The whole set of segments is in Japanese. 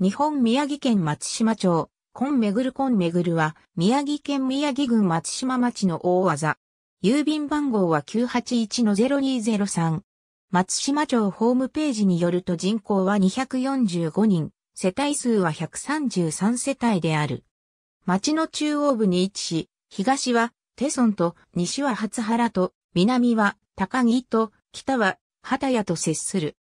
日本宮城県松島町、コメめぐるンめぐるは、宮城県宮城郡松島町の大技。郵便番号は981-0203。松島町ホームページによると人口は245人、世帯数は133世帯である。町の中央部に位置し、東は、テソンと、西は初原と、南は、高木と、北は、畑屋と接する。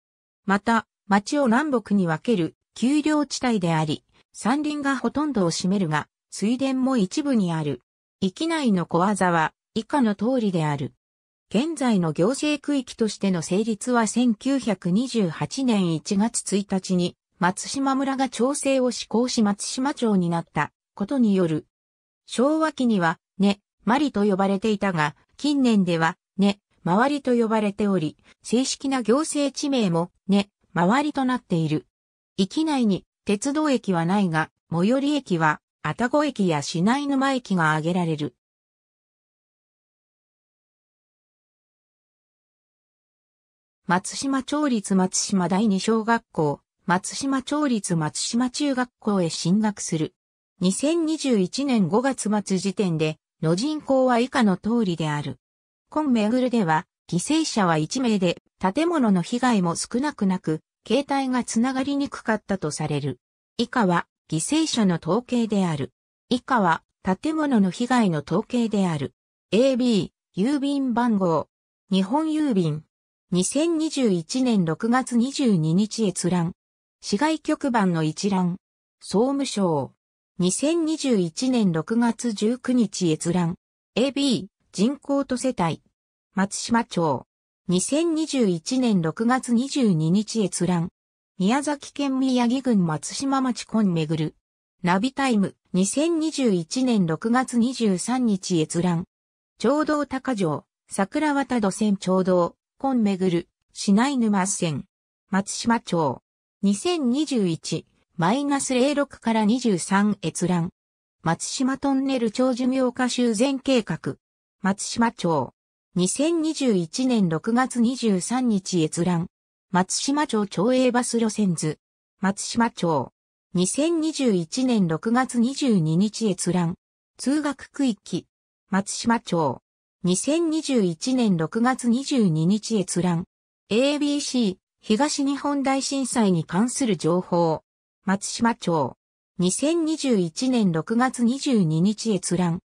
また、町を南北に分ける丘陵地帯であり、山林がほとんどを占めるが、水田も一部にある。域内の小技は以下の通りである。現在の行政区域としての成立は1928年1月1日に松島村が調整を施行し松島町になったことによる。昭和期には、ね、マリと呼ばれていたが、近年では、ね、周りと呼ばれており、正式な行政地名も、ね、周りとなっている。域内に鉄道駅はないが、最寄り駅は、愛宕駅や市内沼駅が挙げられる。松島町立松島第二小学校、松島町立松島中学校へ進学する。2021年5月末時点で、の人口は以下の通りである。今メグルでは、犠牲者は1名で、建物の被害も少なくなく、携帯がつながりにくかったとされる。以下は犠牲者の統計である。以下は建物の被害の統計である。AB、郵便番号。日本郵便。2021年6月22日閲覧。市外局番の一覧。総務省。2021年6月19日閲覧。AB、人口と世帯。松島町。2021年6月22日閲覧。宮崎県宮城郡松島町根めぐる。ナビタイム。2021年6月23日閲覧。長道高城、桜渡戸線長道、ンめぐる、市内沼線。松島町。2021、マイナス06から23閲覧。松島トンネル長寿命化修繕計画。松島町。2021年6月23日閲覧。松島町町営バス路線図。松島町。2021年6月22日閲覧。通学区域。松島町。2021年6月22日閲覧。ABC 東日本大震災に関する情報。松島町。2021年6月22日閲覧。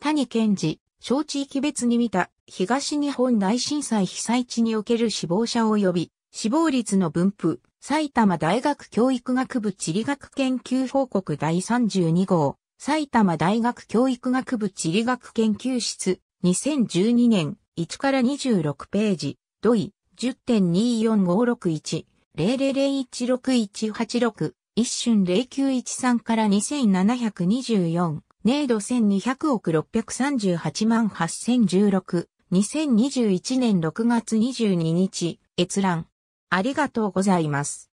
谷健治、小地域別に見た東日本大震災被災地における死亡者及び死亡率の分布、埼玉大学教育学部地理学研究報告第32号、埼玉大学教育学部地理学研究室、2012年1から26ページ、土井10.24561、00016186、一瞬0913から2724、年度1200億638万8016、2021年6月22日、閲覧。ありがとうございます。